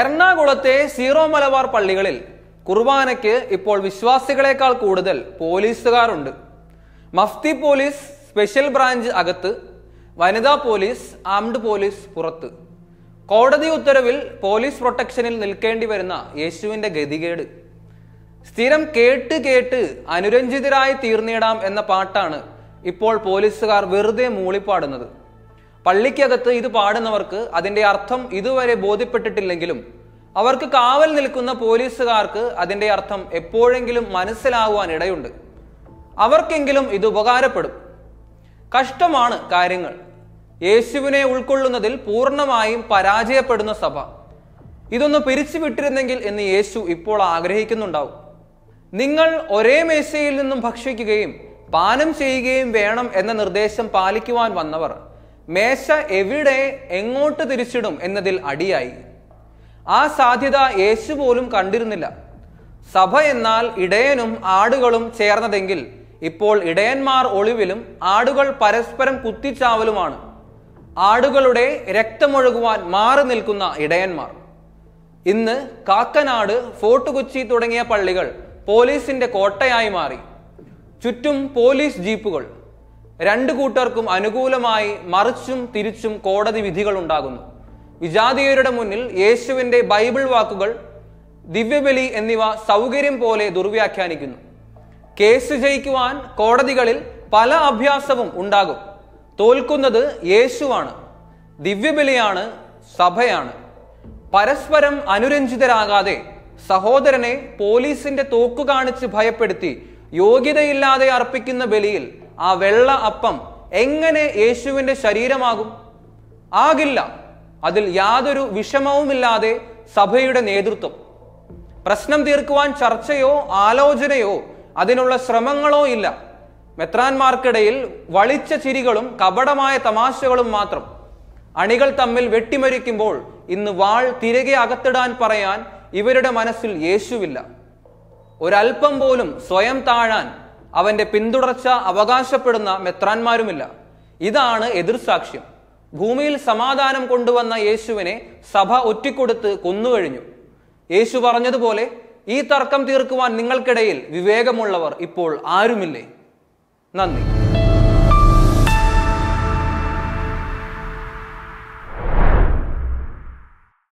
എറണാകുളത്തെ സീറോ മലബാർ പള്ളികളിൽ കുർബാനയ്ക്ക് ഇപ്പോൾ വിശ്വാസികളെക്കാൾ കൂടുതൽ പോലീസുകാരുണ്ട് മഫ്തി പോലീസ് സ്പെഷ്യൽ ബ്രാഞ്ച് അകത്ത് വനിതാ പോലീസ് ആംഡ് പോലീസ് പുറത്ത് കോടതി ഉത്തരവിൽ പോലീസ് പ്രൊട്ടക്ഷനിൽ നിൽക്കേണ്ടി വരുന്ന യേശുവിന്റെ ഗതികേട് സ്ഥിരം കേട്ട് കേട്ട് അനുരഞ്ജിതരായി തീർന്നിടാം എന്ന പാട്ടാണ് ഇപ്പോൾ പോലീസുകാർ വെറുതെ മൂളിപ്പാടുന്നത് പള്ളിക്കകത്ത് ഇത് പാടുന്നവർക്ക് അതിന്റെ അർത്ഥം ഇതുവരെ ബോധ്യപ്പെട്ടിട്ടില്ലെങ്കിലും അവർക്ക് കാവൽ നിൽക്കുന്ന പോലീസുകാർക്ക് അതിന്റെ അർത്ഥം എപ്പോഴെങ്കിലും മനസ്സിലാകുവാൻ ഇടയുണ്ട് അവർക്കെങ്കിലും ഇത് ഉപകാരപ്പെടും കഷ്ടമാണ് കാര്യങ്ങൾ യേശുവിനെ ഉൾക്കൊള്ളുന്നതിൽ പൂർണ്ണമായും പരാജയപ്പെടുന്ന സഭ ഇതൊന്ന് പിരിച്ചു വിട്ടിരുന്നെങ്കിൽ എന്ന് യേശു ഇപ്പോൾ ആഗ്രഹിക്കുന്നുണ്ടാവും നിങ്ങൾ ഒരേ മേശയിൽ നിന്നും ഭക്ഷിക്കുകയും പാനം ചെയ്യുകയും വേണം എന്ന നിർദ്ദേശം പാലിക്കുവാൻ വന്നവർ മേശ എവിടെ എങ്ങോട്ട് തിരിച്ചിടും എന്നതിൽ അടിയായി ആ സാധ്യത യേശു പോലും കണ്ടിരുന്നില്ല സഭ എന്നാൽ ഇടയനും ആടുകളും ചേർന്നതെങ്കിൽ ഇപ്പോൾ ഇടയന്മാർ ഒളിവിലും ആടുകൾ പരസ്പരം കുത്തിച്ചാവലുമാണ് ആടുകളുടെ രക്തമൊഴുകുവാൻ മാറി നിൽക്കുന്ന ഇടയന്മാർ ഇന്ന് കാക്കനാട് ഫോർട്ട് കൊച്ചി തുടങ്ങിയ പള്ളികൾ പോലീസിന്റെ കോട്ടയായി മാറി ചുറ്റും പോലീസ് ജീപ്പുകൾ രണ്ട് കൂട്ടർക്കും അനുകൂലമായി മറിച്ചും തിരിച്ചും കോടതി വിധികൾ ഉണ്ടാകുന്നു വിജാതീയരുടെ മുന്നിൽ യേശുവിന്റെ ബൈബിൾ വാക്കുകൾ ദിവ്യബലി എന്നിവ സൗകര്യം പോലെ ദുർവ്യാഖ്യാനിക്കുന്നു കേസ് ജയിക്കുവാൻ കോടതികളിൽ പല അഭ്യാസവും ഉണ്ടാകും തോൽക്കുന്നത് യേശുവാണ് ദിവ്യബലിയാണ് സഭയാണ് പരസ്പരം അനുരഞ്ജിതരാകാതെ സഹോദരനെ പോലീസിന്റെ തോക്കു കാണിച്ച് ഭയപ്പെടുത്തി യോഗ്യതയില്ലാതെ അർപ്പിക്കുന്ന ബലിയിൽ ആ വെള്ള അപ്പം എങ്ങനെ യേശുവിൻ്റെ ശരീരമാകും ആകില്ല അതിൽ യാതൊരു വിഷമവുമില്ലാതെ സഭയുടെ നേതൃത്വം പ്രശ്നം തീർക്കുവാൻ ചർച്ചയോ ആലോചനയോ അതിനുള്ള ശ്രമങ്ങളോ ഇല്ല മെത്രാന്മാർക്കിടയിൽ വളിച്ച ചിരികളും കപടമായ തമാശകളും മാത്രം അണികൾ തമ്മിൽ വെട്ടിമരിക്കുമ്പോൾ ഇന്ന് വാൾ തിരികെ അകത്തിടാൻ പറയാൻ ഇവരുടെ മനസ്സിൽ യേശുവില്ല ഒരൽപ്പം പോലും സ്വയം താഴാൻ അവന്റെ പിന്തുടർച്ച അവകാശപ്പെടുന്ന മെത്രാന്മാരുമില്ല ഇതാണ് എതിർസാക്ഷ്യം ഭൂമിയിൽ സമാധാനം കൊണ്ടുവന്ന യേശുവിനെ സഭ ഒറ്റിക്കൊടുത്ത് കൊന്നുകഴിഞ്ഞു യേശു പറഞ്ഞതുപോലെ ഈ തർക്കം തീർക്കുവാൻ നിങ്ങൾക്കിടയിൽ വിവേകമുള്ളവർ ഇപ്പോൾ ആരുമില്ലേ നന്ദി